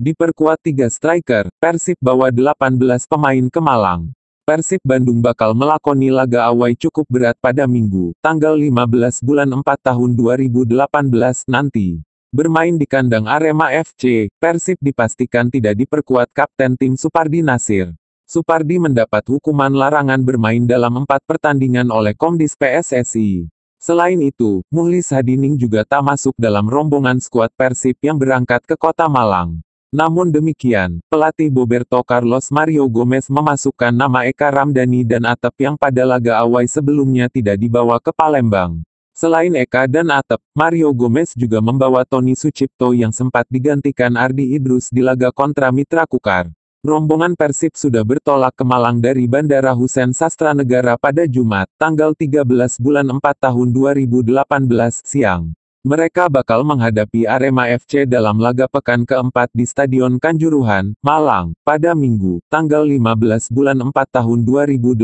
Diperkuat tiga striker, Persib bawa 18 pemain ke Malang. Persib Bandung bakal melakoni laga away cukup berat pada Minggu, tanggal 15 bulan 4 tahun 2018 nanti. Bermain di kandang Arema FC, Persib dipastikan tidak diperkuat kapten tim Supardi Nasir. Supardi mendapat hukuman larangan bermain dalam empat pertandingan oleh Komdis PSSI. Selain itu, Muhlis Hadining juga tak masuk dalam rombongan skuad Persib yang berangkat ke kota Malang. Namun demikian, pelatih Boberto Carlos Mario Gomez memasukkan nama Eka Ramdhani dan Atep yang pada laga awal sebelumnya tidak dibawa ke Palembang. Selain Eka dan Atep, Mario Gomez juga membawa Tony Sucipto yang sempat digantikan Ardi Idrus di laga kontra Mitra Kukar. Rombongan Persib sudah bertolak ke Malang dari Bandara Husein Sastra Negara pada Jumat, tanggal 13 bulan 4 tahun 2018, siang. Mereka bakal menghadapi Arema FC dalam laga pekan keempat di Stadion Kanjuruhan, Malang, pada Minggu, tanggal 15 bulan 4 tahun 2018,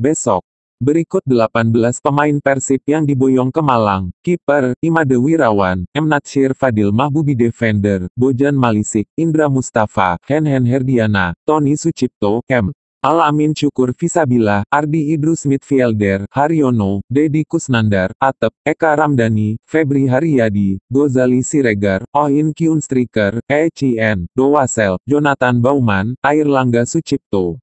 besok. Berikut 18 pemain Persib yang diboyong ke Malang, kiper, Imade Wirawan, M. Natsir Fadil Mahbubi Defender, Bojan Malisik, Indra Mustafa, Henhen Herdiana, Tony Sucipto, M. Al-Amin Syukur Visabila, Ardi Idrus Mitfielder, Haryono, Dedi Kusnandar, Atep, Eka Ramdhani, Febri Haryadi, Gozali Siregar, Ohin Kiun Striker, ECN, Doasel, Jonathan Bauman, Air Langga Sucipto.